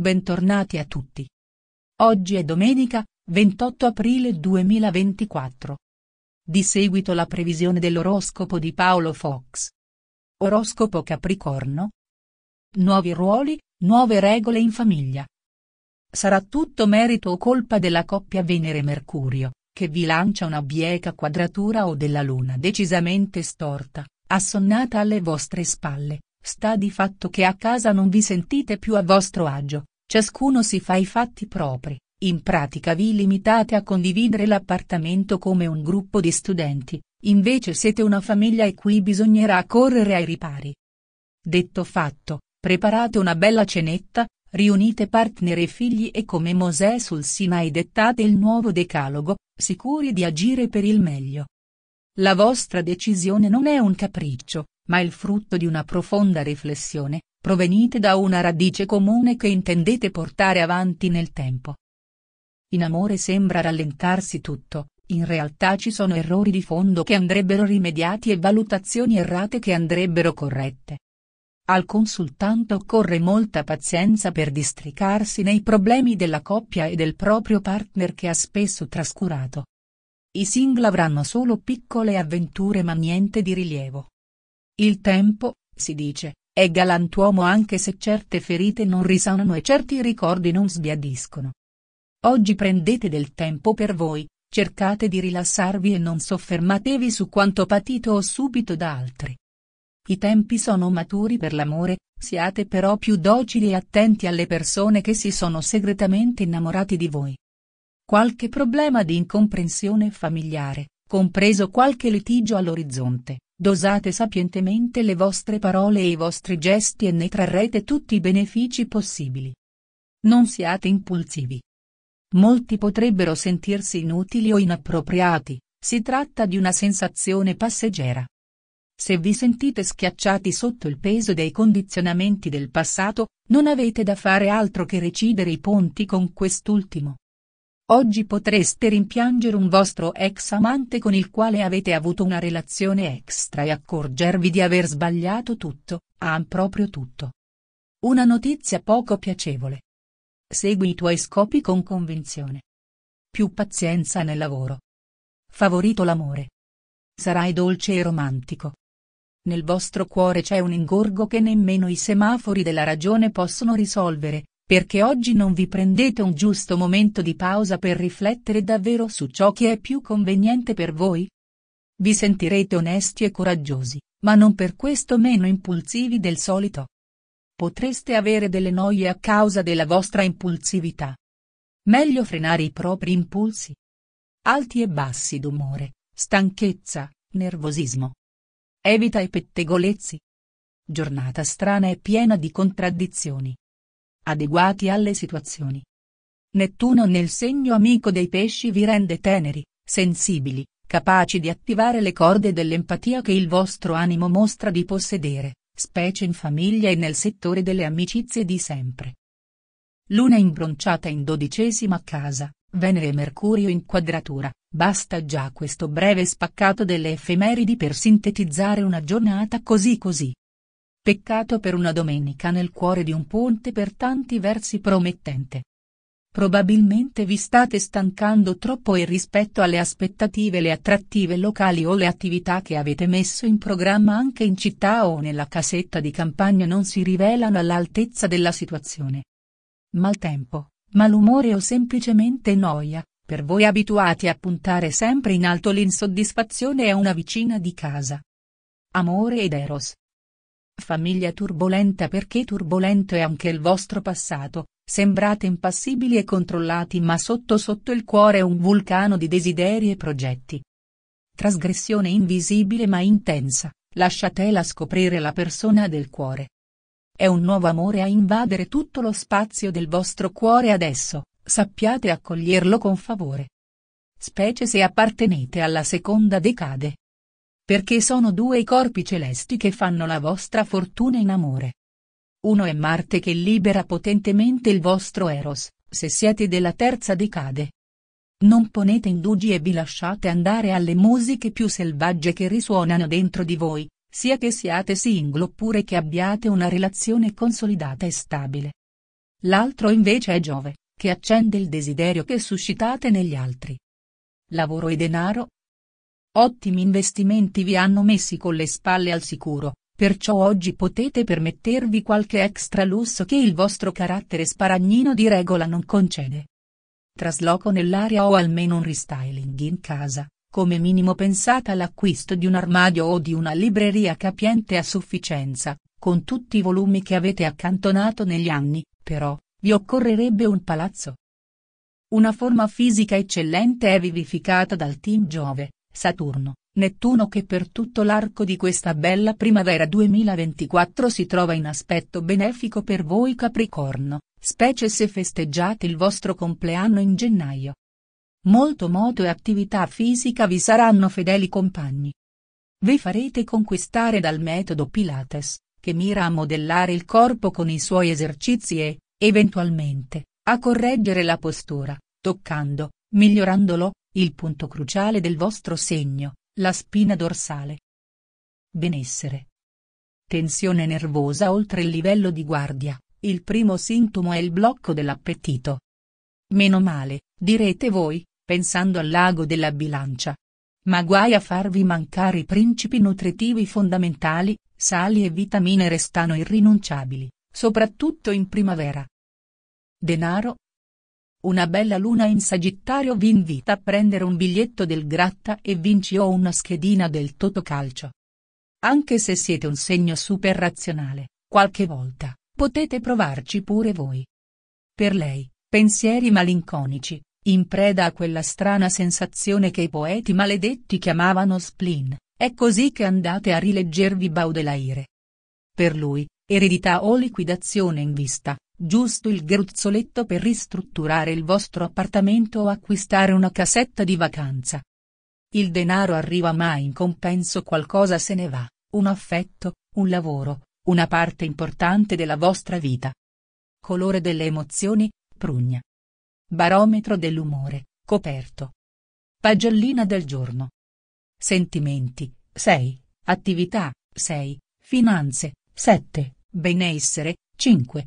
Bentornati a tutti. Oggi è domenica, 28 aprile 2024. Di seguito la previsione dell'oroscopo di Paolo Fox. Oroscopo Capricorno. Nuovi ruoli, nuove regole in famiglia. Sarà tutto merito o colpa della coppia Venere-Mercurio, che vi lancia una bieca quadratura o della luna decisamente storta, assonnata alle vostre spalle Sta di fatto che a casa non vi sentite più a vostro agio, ciascuno si fa i fatti propri, in pratica vi limitate a condividere l'appartamento come un gruppo di studenti, invece siete una famiglia e qui bisognerà correre ai ripari. Detto fatto, preparate una bella cenetta, riunite partner e figli e come Mosè sul Sinai dettate il nuovo decalogo, sicuri di agire per il meglio. La vostra decisione non è un capriccio, ma il frutto di una profonda riflessione, provenite da una radice comune che intendete portare avanti nel tempo. In amore sembra rallentarsi tutto, in realtà ci sono errori di fondo che andrebbero rimediati e valutazioni errate che andrebbero corrette. Al consultante occorre molta pazienza per districarsi nei problemi della coppia e del proprio partner che ha spesso trascurato. I single avranno solo piccole avventure ma niente di rilievo. Il tempo, si dice, è galantuomo anche se certe ferite non risanano e certi ricordi non sbiadiscono. Oggi prendete del tempo per voi, cercate di rilassarvi e non soffermatevi su quanto patito o subito da altri. I tempi sono maturi per l'amore, siate però più docili e attenti alle persone che si sono segretamente innamorati di voi. Qualche problema di incomprensione familiare, compreso qualche litigio all'orizzonte, Dosate sapientemente le vostre parole e i vostri gesti e ne trarrete tutti i benefici possibili. Non siate impulsivi. Molti potrebbero sentirsi inutili o inappropriati, si tratta di una sensazione passeggera. Se vi sentite schiacciati sotto il peso dei condizionamenti del passato, non avete da fare altro che recidere i ponti con quest'ultimo. Oggi potreste rimpiangere un vostro ex amante con il quale avete avuto una relazione extra e accorgervi di aver sbagliato tutto, ah proprio tutto. Una notizia poco piacevole. Segui i tuoi scopi con convinzione. Più pazienza nel lavoro. Favorito l'amore. Sarai dolce e romantico. Nel vostro cuore c'è un ingorgo che nemmeno i semafori della ragione possono risolvere, perché oggi non vi prendete un giusto momento di pausa per riflettere davvero su ciò che è più conveniente per voi? Vi sentirete onesti e coraggiosi, ma non per questo meno impulsivi del solito. Potreste avere delle noie a causa della vostra impulsività. Meglio frenare i propri impulsi. Alti e bassi d'umore, stanchezza, nervosismo. Evita i pettegolezzi. Giornata strana e piena di contraddizioni adeguati alle situazioni. Nettuno nel segno amico dei pesci vi rende teneri, sensibili, capaci di attivare le corde dell'empatia che il vostro animo mostra di possedere, specie in famiglia e nel settore delle amicizie di sempre. Luna imbronciata in dodicesima casa, Venere e Mercurio in quadratura, basta già questo breve spaccato delle effemeridi per sintetizzare una giornata così così. Peccato per una domenica nel cuore di un ponte per tanti versi promettente. Probabilmente vi state stancando troppo e rispetto alle aspettative le attrattive locali o le attività che avete messo in programma anche in città o nella casetta di campagna non si rivelano all'altezza della situazione. Maltempo, malumore o semplicemente noia, per voi abituati a puntare sempre in alto l'insoddisfazione è una vicina di casa. Amore ed Eros Famiglia turbolenta perché turbolento è anche il vostro passato, sembrate impassibili e controllati ma sotto sotto il cuore è un vulcano di desideri e progetti. Trasgressione invisibile ma intensa, lasciatela scoprire la persona del cuore. È un nuovo amore a invadere tutto lo spazio del vostro cuore adesso, sappiate accoglierlo con favore. Specie se appartenete alla seconda decade, perché sono due i corpi celesti che fanno la vostra fortuna in amore. Uno è Marte che libera potentemente il vostro Eros, se siete della terza decade. Non ponete indugi e vi lasciate andare alle musiche più selvagge che risuonano dentro di voi, sia che siate single oppure che abbiate una relazione consolidata e stabile. L'altro invece è Giove, che accende il desiderio che suscitate negli altri. Lavoro e denaro, Ottimi investimenti vi hanno messi con le spalle al sicuro, perciò oggi potete permettervi qualche extra lusso che il vostro carattere sparagnino di regola non concede. Trasloco nell'area o almeno un restyling in casa, come minimo pensate all'acquisto di un armadio o di una libreria capiente a sufficienza, con tutti i volumi che avete accantonato negli anni, però, vi occorrerebbe un palazzo. Una forma fisica eccellente è vivificata dal team Giove, Saturno, Nettuno che per tutto l'arco di questa bella primavera 2024 si trova in aspetto benefico per voi Capricorno, specie se festeggiate il vostro compleanno in gennaio. Molto moto e attività fisica vi saranno fedeli compagni. Vi farete conquistare dal metodo Pilates, che mira a modellare il corpo con i suoi esercizi e, eventualmente, a correggere la postura, toccando, migliorandolo, il punto cruciale del vostro segno, la spina dorsale. Benessere. Tensione nervosa oltre il livello di guardia, il primo sintomo è il blocco dell'appetito. Meno male, direte voi, pensando al lago della bilancia. Ma guai a farvi mancare i principi nutritivi fondamentali, sali e vitamine restano irrinunciabili, soprattutto in primavera. Denaro, una bella luna in Sagittario vi invita a prendere un biglietto del Gratta e Vinci o una schedina del Totocalcio. Anche se siete un segno super razionale, qualche volta, potete provarci pure voi. Per lei, pensieri malinconici, in preda a quella strana sensazione che i poeti maledetti chiamavano spleen, è così che andate a rileggervi Baudelaire. Per lui, eredità o liquidazione in vista, Giusto il gruzzoletto per ristrutturare il vostro appartamento o acquistare una casetta di vacanza. Il denaro arriva ma in compenso qualcosa se ne va, un affetto, un lavoro, una parte importante della vostra vita. Colore delle emozioni, prugna. Barometro dell'umore, coperto. Pagellina del giorno. Sentimenti, 6, attività, 6, finanze, 7, benessere, 5,